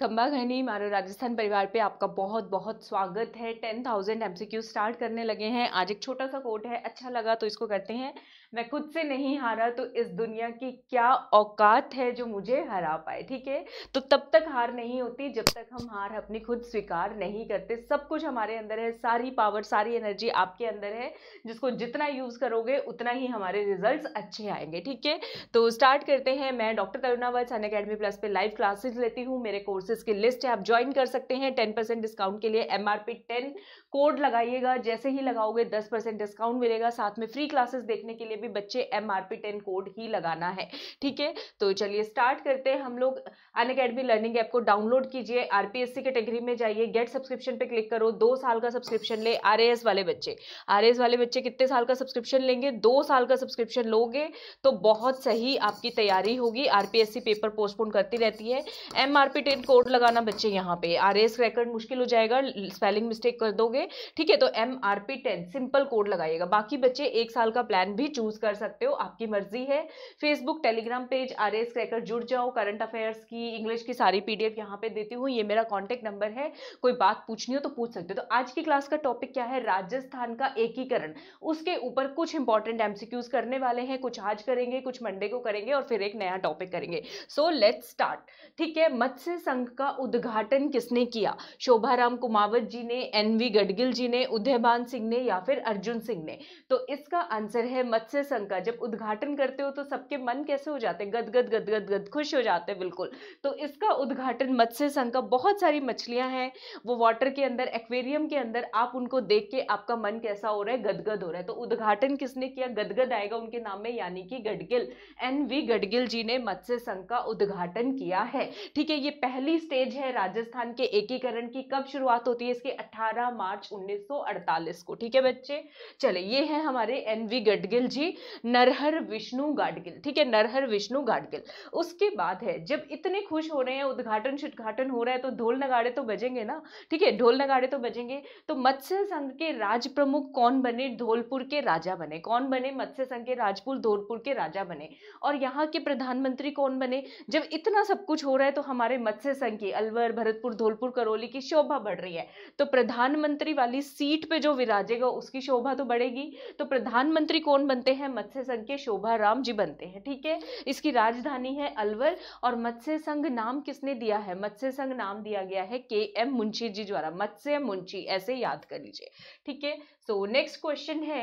खम्बा घनी मारो राजस्थान परिवार पे आपका बहुत बहुत स्वागत है टेन थाउजेंड एम स्टार्ट करने लगे हैं आज एक छोटा सा कोट है अच्छा लगा तो इसको करते हैं मैं खुद से नहीं हारा तो इस दुनिया की क्या औकात है जो मुझे हरा पाए ठीक है तो तब तक हार नहीं होती जब तक हम हार अपनी खुद स्वीकार नहीं करते सब कुछ हमारे अंदर है सारी पावर सारी एनर्जी आपके अंदर है जिसको जितना यूज़ करोगे उतना ही हमारे रिजल्ट अच्छे आएंगे ठीक है तो स्टार्ट करते हैं मैं doctor Tarunawat Unacademy plus पे लाइव क्लासेज लेती हूँ मेरे कोर्सेज की लिस्ट है आप ज्वाइन कर सकते हैं टेन परसेंट डिस्काउंट के लिए M R P ten code लगाइएगा जैसे ही लगाओगे दस परसेंट डिस्काउंट मिलेगा साथ में फ्री क्लासेस देखने के लिए भी बच्चे M R P ten code ही लगाना है ठीक है तो चलिए स्टार्ट करते हैं हम लोग अन अकेडमी लर्निंग ऐप को डाउनलोड कीजिए R P S C category में जाइए गेट सब्सक्रिप्शन पे क्लिक करो दो साल का सब्सक्रिप्शन ले आर एस वाले बच्चे आर एस वाले बच्चे कितने साल का सब्सक्रिप्शन लेंगे दो साल का सब्सक्रिप्शन लोगे तो बहुत सही आपकी तैयारी होगी R P S C paper postpone करती रहती है M R P ten code लगाना बच्चे यहाँ पे आर एस रेकर्ड मुश्किल हो जाएगा स्पेलिंग मिस्टेक कर दोगे ठीक है तो M R P ten simple code लगाइएगा बाकी बच्चे एक साल का प्लान भी चूज चूज कर सकते हो आपकी मर्जी है Facebook Telegram page R S cracker जुड़ जाओ करंट अफेयर्स की इंग्लिश की सारी पी डी एफ यहाँ पे देती हूँ ये मेरा कॉन्टेक्ट नंबर है कोई बात पूछनी हो तो पूछ सकते हो तो आज की क्लास का टॉपिक क्या है राजस्थान का एकीकरण उसके ऊपर कुछ इंपॉर्टेंट एमसीक्यूज करने वाले हैं कुछ आज करेंगे कुछ मंडे को करेंगे और फिर एक नया टॉपिक करेंगे सो लेट स्टार्ट ठीक है मत्स्य संघ का उद्घाटन किसने किया शोभा राम कुमावत जी ने एन वी गडगिल जी ने उदयभान सिंह ने या फिर अर्जुन सिंह ने तो इसका आंसर है मत्स्य से संघ का जब उद्घाटन करते हो तो सबके मन कैसे हो जाते हैं गदगद गदगद गद खुश हो जाते हैं बिल्कुल तो इसका उद्घाटन मत्स्य संघ का बहुत सारी मछलियां हैं वो वाटर के अंदर एक्वेरियम के अंदर आप उनको देख के आपका मन कैसा हो रहा है गदगद हो रहा है तो उद्घाटन किसने किया गदगद आएगा उनके नाम में यानी कि गडगिल एन वी गडगिल जी ने मत्स्य संघ का उद्घाटन किया है ठीक है ये पहली स्टेज है राजस्थान के एकीकरण की कब शुरुआत होती है इसके 18 मार्च 1948 को ठीक है बच्चे चले ये है हमारे एन वी गडगिल जी थी नरहर विष्णु गाडगिल ठीक है नरहर विष्णु गाडगिल उसके बाद है जब इतने खुश हो रहे हैं उद्घाटन शुद्घाटन हो रहा है तो ढोल नगाड़े तो बजेंगे ना ठीक है ढोल नगाड़े तो बजेंगे तो मत्स्य संघ के राज प्रमुख कौन बने धौलपुर के राजा बने कौन बने मत्स्य संघ के राजपुर धौलपुर के राजा बने और यहाँ के प्रधानमंत्री कौन बने जब इतना सब कुछ हो रहा है तो हमारे मत्स्य संघ की अलवर भरतपुर धौलपुर करौली की शोभा बढ़ रही है तो प्रधानमंत्री वाली सीट पे जो विराजेगा उसकी शोभा तो बढ़ेगी तो प्रधानमंत्री कौन बनते हैं हैं मत्स्य संघ के शोभा राम जी बनते हैं ठीक है इसकी राजधानी है अलवर और मत्स्य संघ नाम किसने दिया है मत्स्य संघ नाम दिया गया है के एम मुंशी जी द्वारा मत्स्य मुंशी ऐसे याद कर लीजिए ठीक है सो नेक्स्ट क्वेश्चन है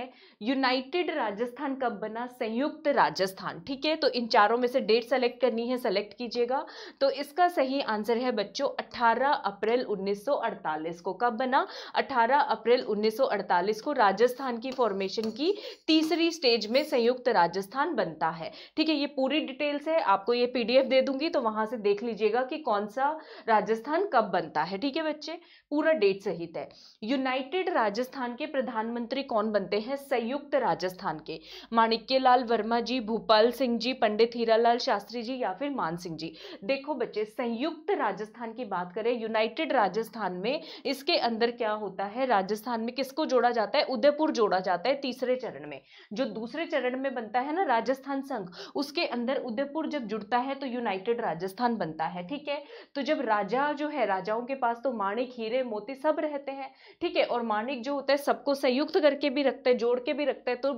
यूनाइटेड राजस्थान कब बना संयुक्त राजस्थान ठीक है तो इन चारों में से डेट सेलेक्ट करनी है सेलेक्ट कीजिएगा तो इसका सही आंसर है बच्चों 18 अप्रैल 1948 को कब बना 18 अप्रैल 1948 को राजस्थान की फॉर्मेशन की तीसरी स्टेज पेज में संयुक्त राजस्थान बनता है ठीक है ये पूरी डिटेल्स है आपको ये पीडीएफ दे दूंगी तो वहां से देख लीजिएगा कि कौन सा राजस्थान कब बनता है ठीक है बच्चे पूरा डेट सहित है यूनाइटेड राजस्थान के प्रधानमंत्री कौन बनते हैं संयुक्त राजस्थान के माणिक्य वर्मा जी भूपाल सिंह जी पंडित हीरालाल शास्त्री जी या फिर मान सिंह जी देखो बच्चे संयुक्त राजस्थान की बात करें यूनाइटेड राजस्थान में इसके अंदर क्या होता है राजस्थान में किसको जोड़ा जाता है उदयपुर जोड़ा जाता है तीसरे चरण में जो दूसरे चरण में बनता है ना राजस्थान संघ उसके अंदर उदयपुर जब जुड़ता है तो यूनाइटेड राजस्थान बनता है ठीक है तो जब राजा जो है राजाओं के पास तो माणिक हीरे मोती सब रहते हैं ठीक है और माणिक जो होता है सबको संयुक्त करके भी रखते हैं जोड़ के भी रखते हैं तो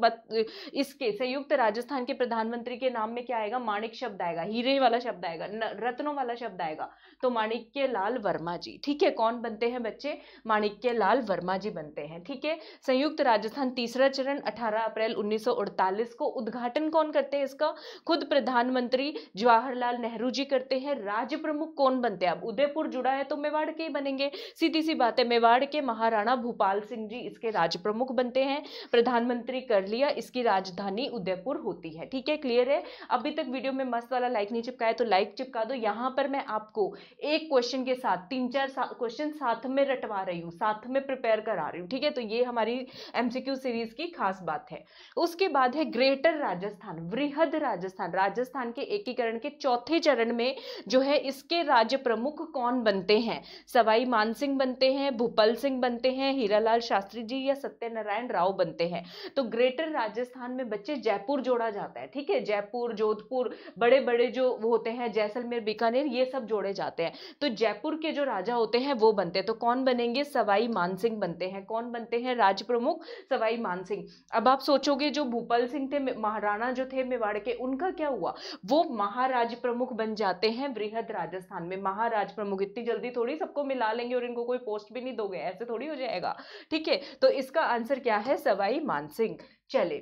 इसके संयुक्त राजस्थान के प्रधानमंत्री के नाम में क्या आएगा माणिक शब्द आएगा हीरे वाला शब्द आएगा रत्नों वाला शब्द आएगा तो माणिक्य लाल वर्मा जी ठीक है कौन बनते हैं बच्चे माणिक्य लाल वर्मा जी बनते हैं ठीक है संयुक्त राजस्थान तीसरा चरण अठारह अप्रैल उन्नीस सौ 1948 को उद्घाटन कौन करते हैं इसका खुद प्रधानमंत्री जवाहरलाल नेहरू जी करते हैं राज्य प्रमुख कौन बनते हैं अब उदयपुर जुड़ा है तो मेवाड़ के ही बनेंगे सीधी सी बात है मेवाड़ के महाराणा भूपाल सिंह जी इसके राज्य प्रमुख बनते हैं प्रधानमंत्री कर लिया इसकी राजधानी उदयपुर होती है ठीक है क्लियर है अभी तक वीडियो में मस्त वाला लाइक नहीं चिपकाया तो लाइक चिपका दो यहाँ पर मैं आपको एक क्वेश्चन के साथ तीन चार क्वेश्चन साथ में रटवा रही हूँ साथ में प्रिपेयर करा रही हूँ ठीक है तो ये हमारी एमसीक्यू सीरीज की खास बात है उसके बाद है ग्रेटर राजस्थान वृहद राजस्थान राजस्थान के एकीकरण के चौथे चरण में जो है इसके राज्य प्रमुख कौन बनते हैं सवाई मानसिंह बनते हैं भूपल सिंह बनते हैं हीरालाल शास्त्री जी या सत्यनारायण राव बनते हैं तो ग्रेटर राजस्थान में बच्चे जयपुर जोड़ा जाता है ठीक है जयपुर जोधपुर बड़े बड़े जो होते हैं जैसलमेर बीकानेर ये सब जोड़े जाते हैं तो जयपुर के जो राजा होते हैं वो बनते हैं तो कौन बनेंगे सवाई मानसिंह बनते हैं कौन बनते हैं राज्य प्रमुख सवाई मानसिंह अब आप सोचोगे जो भूपाल सिंह थे महाराणा जो थे मेवाड़ के उनका क्या हुआ वो महाराज प्रमुख बन जाते हैं बृहद राजस्थान में महाराज प्रमुख इतनी जल्दी थोड़ी सबको मिला लेंगे और इनको कोई पोस्ट भी नहीं दोगे ऐसे थोड़ी हो जाएगा ठीक है तो इसका आंसर क्या है सवाई मानसिंह चले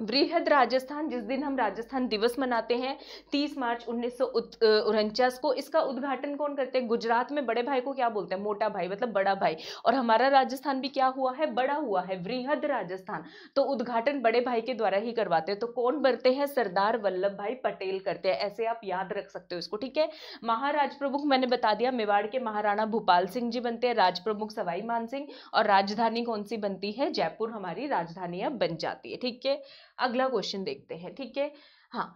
वृहद राजस्थान जिस दिन हम राजस्थान दिवस मनाते हैं 30 मार्च उन्नीस को इसका उद्घाटन कौन करते हैं गुजरात में बड़े भाई को क्या बोलते हैं मोटा भाई मतलब बड़ा भाई और हमारा राजस्थान भी क्या हुआ है बड़ा हुआ है वृहद राजस्थान तो उद्घाटन बड़े भाई के द्वारा ही करवाते हैं तो कौन बनते हैं सरदार वल्लभ भाई पटेल करते हैं ऐसे आप याद रख सकते हो इसको ठीक है महाराज प्रमुख मैंने बता दिया मेवाड़ के महाराणा भूपाल सिंह जी बनते हैं राज प्रमुख सवाई मान सिंह और राजधानी कौन सी बनती है जयपुर हमारी राजधानी अब बन जाती है ठीक है अगला क्वेश्चन देखते हैं ठीक है हाँ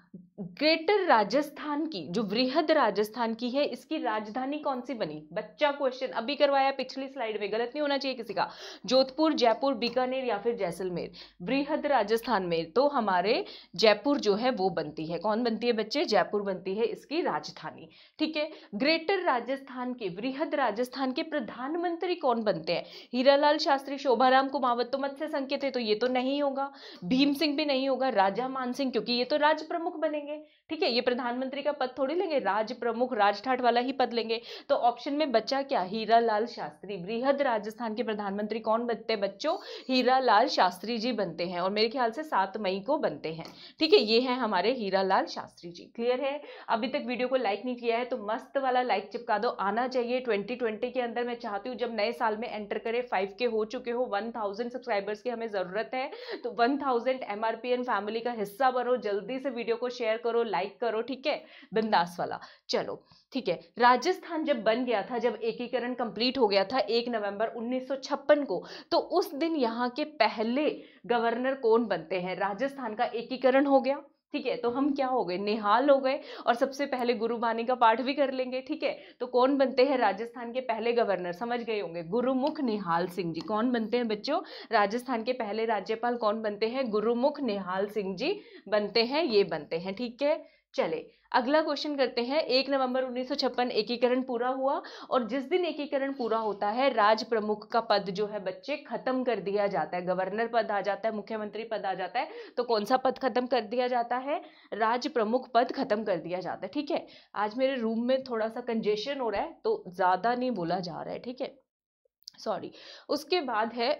ग्रेटर राजस्थान की जो वृहद राजस्थान की है इसकी राजधानी कौन सी बनी बच्चा क्वेश्चन अभी करवाया पिछली स्लाइड में गलत नहीं होना चाहिए किसी का जोधपुर जयपुर बीकानेर या फिर जैसलमेर वृहद राजस्थान में तो हमारे जयपुर जो है वो बनती है कौन बनती है बच्चे जयपुर बनती है इसकी राजधानी ठीक है ग्रेटर राजस्थान के वृहद राजस्थान के प्रधानमंत्री कौन बनते हैं हीरालाल शास्त्री शोभा राम कुमावत तो मत से संकेत है तो ये तो नहीं होगा भीम सिंह भी नहीं होगा राजा मान सिंह क्योंकि ये तो राज प्रमुख बनेंगे ठीक है ये प्रधानमंत्री का पद थोड़ी लेंगे राज्य प्रमुख राजठाट वाला ही पद लेंगे तो ऑप्शन में बच्चा क्या हीरा लाल शास्त्री बृहद राजस्थान के प्रधानमंत्री कौन बनते हैं बच्चों हीरा लाल शास्त्री जी बनते हैं और मेरे ख्याल से सात मई को बनते हैं ठीक है ये है हमारे हीरा लाल शास्त्री जी क्लियर है अभी तक वीडियो को लाइक नहीं किया है तो मस्त वाला लाइक चिपका दो आना चाहिए ट्वेंटी के अंदर मैं चाहती हूँ जब नए साल में एंटर करें फाइव के हो चुके हो वन सब्सक्राइबर्स की हमें ज़रूरत है तो वन थाउजेंड एमआरपीएन फैमिली का हिस्सा बनो जल्दी से वीडियो को शेयर करो लाइक करो ठीक है बिंदास वाला चलो ठीक है राजस्थान जब बन गया था जब एकीकरण कंप्लीट हो गया था एक नवंबर 1956 को तो उस दिन यहाँ के पहले गवर्नर कौन बनते हैं राजस्थान का एकीकरण हो गया ठीक है तो हम क्या हो गए निहाल हो गए और सबसे पहले गुरुबानी का पाठ भी कर लेंगे ठीक है तो कौन बनते हैं राजस्थान के पहले गवर्नर समझ गए होंगे गुरुमुख निहाल सिंह जी कौन बनते हैं बच्चों राजस्थान के पहले राज्यपाल कौन बनते हैं गुरुमुख निहाल सिंह जी बनते हैं ये बनते हैं ठीक है चले अगला क्वेश्चन करते हैं एक नवंबर उन्नीस एकीकरण पूरा हुआ और जिस दिन एकीकरण पूरा होता है राज प्रमुख का पद जो है बच्चे खत्म कर दिया जाता है गवर्नर पद आ जाता है मुख्यमंत्री पद आ जाता है तो कौन सा पद खत्म कर दिया जाता है राज प्रमुख पद खत्म कर दिया जाता है ठीक है आज मेरे रूम में थोड़ा सा कंजेशन हो रहा है तो ज़्यादा नहीं बोला जा रहा है ठीक है सॉरी उसके बाद है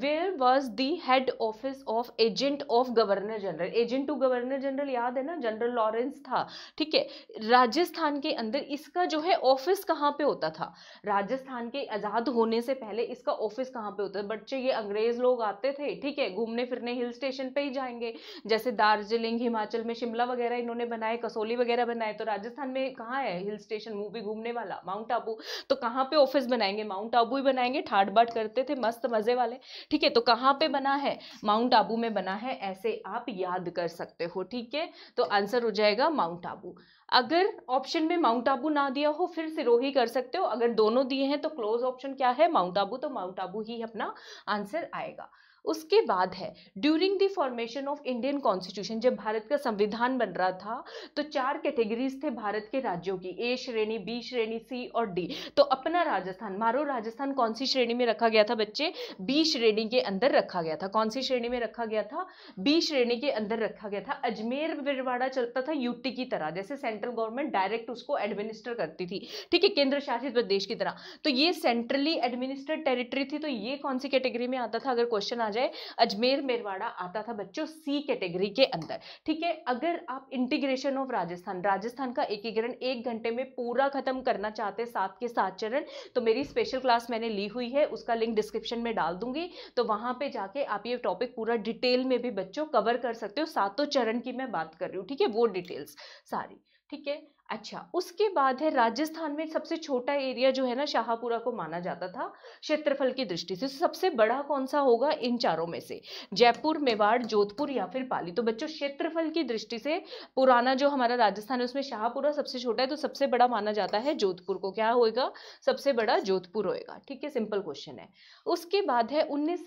where was the head office of agent of governor general agent to governor general याद है ना जनरल लॉरेंस था ठीक है राजस्थान के अंदर इसका जो है ऑफिस कहाँ पे होता था राजस्थान के आज़ाद होने से पहले इसका ऑफिस कहाँ पे होता था बच्चे ये अंग्रेज लोग आते थे ठीक है घूमने फिरने हिल स्टेशन पे ही जाएंगे जैसे दार्जिलिंग हिमाचल में शिमला वगैरह इन्होंने बनाए कसोली वगैरह बनाए तो राजस्थान में कहाँ है हिल स्टेशन मूवी घूमने वाला माउंट आबू तो कहाँ पे ऑफिस बनाएंगे माउंट आबू ही बनाएंगे ठाट बाट करते थे मस्त मज़े वाले ठीक है तो कहाँ पे बना है माउंट आबू में बना है ऐसे आप याद कर सकते हो ठीक है तो आंसर हो जाएगा माउंट आबू अगर ऑप्शन में माउंट आबू ना दिया हो फिर सिरोही कर सकते हो अगर दोनों दिए हैं तो क्लोज ऑप्शन क्या है माउंट आबू तो माउंट आबू ही अपना आंसर आएगा उसके बाद है during the formation of Indian constitution जब भारत का संविधान बन रहा था तो चार कैटेगरीज थे भारत के राज्यों की ए श्रेणी बी श्रेणी सी और डी तो अपना राजस्थान मारो राजस्थान कौन सी श्रेणी में रखा गया था बच्चे बी श्रेणी के अंदर रखा गया था कौन सी श्रेणी में रखा गया था बी श्रेणी के अंदर रखा गया था अजमेर बिरवाड़ा चलता था यूटी की तरह जैसे सेंट्रल गवर्नमेंट डायरेक्ट उसको एडमिनिस्टर करती थी ठीक है केंद्र शासित प्रदेश की तरह तो ये सेंट्रली एडमिनिस्टर्ड टेरिटरी थी तो ये कौन सी कैटेगरी में आता था अगर क्वेश्चन आ जाए अजमेर मेरवाड़ा आता था बच्चों सी कैटेगरी के, अंदर ठीक है अगर आप इंटीग्रेशन ऑफ राजस्थान राजस्थान का एकीकरण एक घंटे में पूरा खत्म करना चाहते सात के सात चरण तो मेरी स्पेशल क्लास मैंने ली हुई है उसका लिंक डिस्क्रिप्शन में डाल दूंगी तो वहां पर जाके आप ये टॉपिक पूरा डिटेल में भी बच्चों कवर कर सकते हो सातों चरण की मैं बात कर रही हूँ ठीक है वो डिटेल्स सारी ठीक है अच्छा उसके बाद है राजस्थान में सबसे छोटा एरिया जो है ना शाहपुरा को माना जाता था क्षेत्रफल की दृष्टि से सबसे बड़ा कौन सा होगा इन चारों में से जयपुर मेवाड़ जोधपुर या फिर पाली तो बच्चों क्षेत्रफल की दृष्टि से पुराना जो हमारा राजस्थान है उसमें शाहपुरा सबसे छोटा है तो सबसे बड़ा माना जाता है जोधपुर को क्या होएगा सबसे बड़ा जोधपुर होएगा ठीक है सिंपल क्वेश्चन है उसके बाद है उन्नीस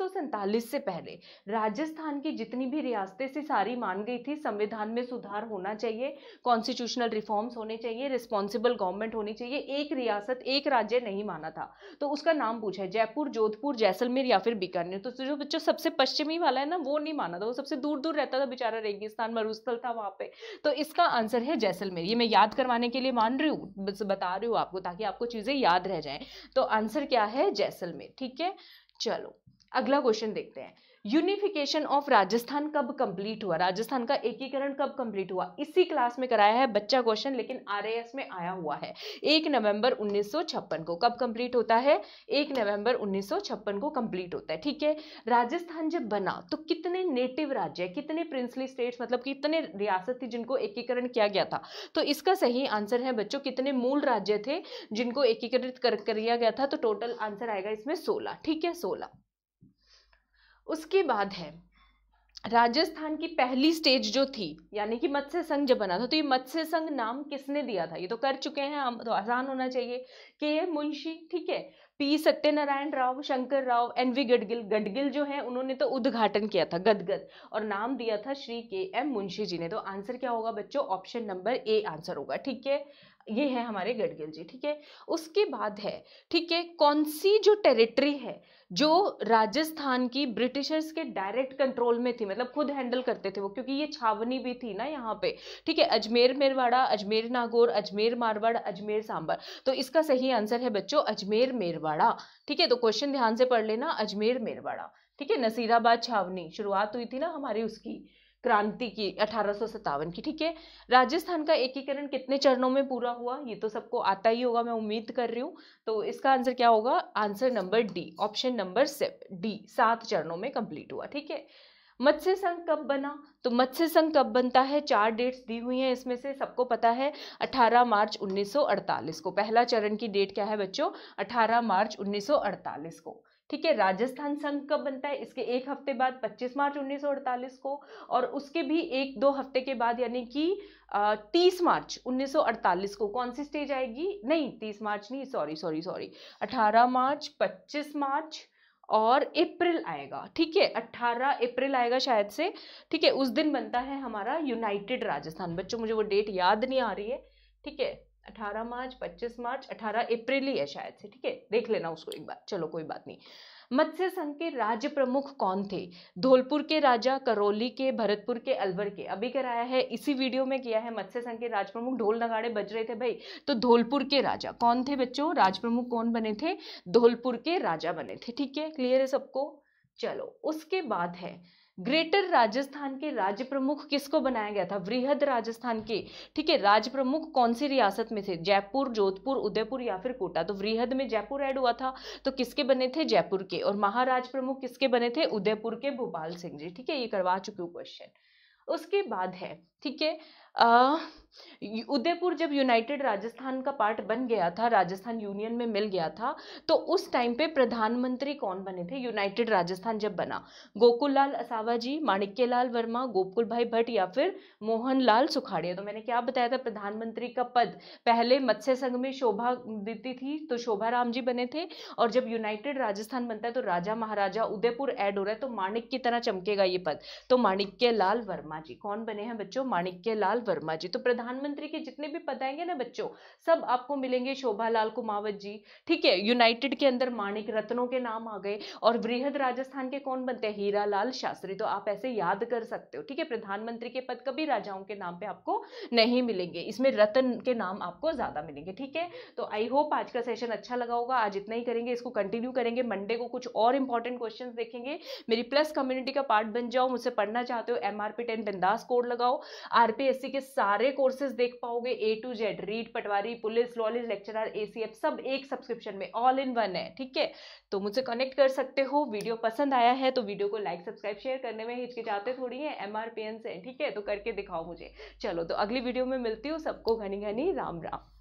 से पहले राजस्थान की जितनी भी रियासतें सारी मान गई थी संविधान में सुधार होना चाहिए कॉन्स्टिट्यूशनल रिफॉर्म्स होने होने चाहिए रिस्पॉन्सिबल गवर्नमेंट होनी चाहिए एक रियासत एक राज्य नहीं माना था तो उसका नाम पूछा है जयपुर जोधपुर जैसलमेर या फिर बीकानेर तो जो बच्चों सबसे पश्चिमी वाला है ना वो नहीं माना था वो सबसे दूर दूर रहता था बेचारा रेगिस्तान मरुस्थल था वहाँ पे तो इसका आंसर है जैसलमेर ये मैं याद करवाने के लिए मान रही हूँ बस बता रही हूँ आपको ताकि आपको चीज़ें याद रह जाएँ तो आंसर क्या है जैसलमेर ठीक है चलो अगला क्वेश्चन देखते हैं यूनिफिकेशन ऑफ राजस्थान कब कंप्लीट हुआ राजस्थान का एकीकरण कब कंप्लीट हुआ इसी क्लास में कराया है बच्चा क्वेश्चन लेकिन आरएएस में आया हुआ है एक नवंबर 1956 को कब कंप्लीट होता है एक नवंबर 1956 को कंप्लीट होता है ठीक है राजस्थान जब बना तो कितने नेटिव राज्य कितने प्रिंसली स्टेट्स मतलब कितने रियासत थी जिनको एकीकरण किया गया था तो इसका सही आंसर है बच्चों कितने मूल राज्य थे जिनको एकीकृत कर, कर, गया था तो टोटल आंसर आएगा इसमें सोलह ठीक है सोलह उसके बाद है राजस्थान की पहली स्टेज जो थी यानी कि मत्स्य संघ जब बना था तो ये मत्स्य संघ नाम किसने दिया था ये तो कर चुके हैं हम तो आसान होना चाहिए कि ये मुंशी ठीक है P Satyanarayana Rao Shankar Rao N V Gadgil Gadgil जो है उन्होंने तो उद्घाटन किया था गदगद और नाम दिया था श्री के एम मुंशी जी ने तो आंसर क्या होगा बच्चों ऑप्शन नंबर ए आंसर होगा ठीक है ये है हमारे गडगिल जी ठीक है उसके बाद है ठीक है कौन सी जो टेरिटरी है जो राजस्थान की ब्रिटिशर्स के डायरेक्ट कंट्रोल में थी मतलब खुद हैंडल करते थे वो क्योंकि ये छावनी भी थी ना यहाँ पे ठीक है अजमेर मेरवाड़ा अजमेर नागौर अजमेर मारवाड़ अजमेर सांबर तो इसका सही आंसर है बच्चों अजमेर मेरवाड़ा ठीक है तो क्वेश्चन ध्यान से पढ़ लेना अजमेर मेरवाड़ा ठीक है नसीराबाद छावनी शुरुआत हुई थी ना हमारी उसकी क्रांति की अठारह की ठीक है राजस्थान का एकीकरण कितने चरणों में पूरा हुआ ये तो सबको आता ही होगा मैं उम्मीद कर रही हूँ तो इसका आंसर क्या होगा answer number D option number seven D सात चरणों में कंप्लीट हुआ ठीक है मत्स्य संघ कब बना तो मत्स्य संघ कब बनता है चार डेट्स दी हुई हैं इसमें से सबको पता है 18 मार्च 1948 को पहला चरण की डेट क्या है बच्चों 18 मार्च 1948 को ठीक है राजस्थान संघ कब बनता है इसके एक हफ्ते बाद 25 मार्च 1948 को और उसके भी एक दो हफ्ते के बाद यानी कि तीस मार्च 1948 को कौन सी स्टेज आएगी नहीं तीस मार्च नहीं sorry sorry sorry 18 March 25 March और अप्रैल आएगा ठीक है 18 अप्रैल आएगा शायद से ठीक है उस दिन बनता है हमारा यूनाइटेड राजस्थान बच्चों मुझे वो डेट याद नहीं आ रही है ठीक है अठारह मार्च पच्चीस मार्च अठारह अप्रैल ही है शायद से ठीक है देख लेना उसको एक बार चलो कोई बात नहीं मत्स्य संघ के राज्य प्रमुख कौन थे धौलपुर के राजा करौली के भरतपुर के अलवर के अभी कराया है इसी वीडियो में किया है मत्स्य संघ के राज प्रमुख ढोल नगाड़े बज रहे थे भाई तो धौलपुर के राजा कौन थे बच्चों राज प्रमुख कौन बने थे धौलपुर के राजा बने थे ठीक है क्लियर है सबको चलो उसके बाद है ग्रेटर राजस्थान के राज्य प्रमुख किसको बनाया गया था वृहद राजस्थान के ठीक है राज्य प्रमुख कौन सी रियासत में थे जयपुर जोधपुर उदयपुर या फिर कोटा तो वृहद में जयपुर ऐड हुआ था तो किसके बने थे जयपुर के और महाराज प्रमुख किसके बने थे उदयपुर के भोपाल सिंह जी ठीक है ये करवा चुके क्वेश्चन उसके बाद है ठीक है उदयपुर जब यूनाइटेड राजस्थान का पार्ट बन गया था राजस्थान यूनियन में मिल गया था तो उस टाइम पे प्रधानमंत्री कौन बने थे यूनाइटेड राजस्थान जब बना गोकुल लाल असावा जी माणिक्यलाल वर्मा गोकुल भाई भट्ट या फिर मोहन लाल सुखाड़िया तो मैंने क्या बताया था प्रधानमंत्री का पद पहले मत्स्य संघ में शोभा दीती थी तो शोभा राम जी बने थे और जब यूनाइटेड राजस्थान बनता है तो राजा महाराजा उदयपुर ऐड हो रहा है तो माणिक की तरह चमकेगा ये पद तो माणिक्य वर्मा जी कौन बने हैं बच्चों माणिक्य वर्मा जी तो प्रधान प्रधानमंत्री के जितने भी पद आएंगे ना बच्चों सब आपको मिलेंगे शोभा लाल कुमावत जी ठीक है यूनाइटेड के अंदर माणिक रत्नों के नाम आ गए और वृहद राजस्थान के कौन बनते हैं हीरा लाल शास्त्री तो आप ऐसे याद कर सकते हो ठीक है प्रधानमंत्री के पद कभी राजाओं के नाम पे आपको नहीं मिलेंगे इसमें रतन के नाम आपको ज़्यादा मिलेंगे ठीक है तो आई होप आज का सेशन अच्छा लगा होगा आज इतना ही करेंगे इसको कंटिन्यू करेंगे मंडे को कुछ और इंपॉर्टेंट क्वेश्चन देखेंगे मेरी प्लस कम्युनिटी का पार्ट बन जाओ मुझसे पढ़ना चाहते हो एम आर पी टेन बिंदास कोड लगाओ आरपीएससी के सारे कोर्स कोर्सेज देख पाओगे A to Z REET patwari police college lecturer ACF सब एक सब्सक्रिप्शन में ऑल इन वन है ठीक है तो मुझसे कनेक्ट कर सकते हो वीडियो पसंद आया है तो वीडियो को लाइक सब्सक्राइब शेयर करने में हिचकिचाते थोड़ी है एम से ठीक है तो करके दिखाओ मुझे चलो तो अगली वीडियो में मिलती हूँ सबको घनी घनी राम राम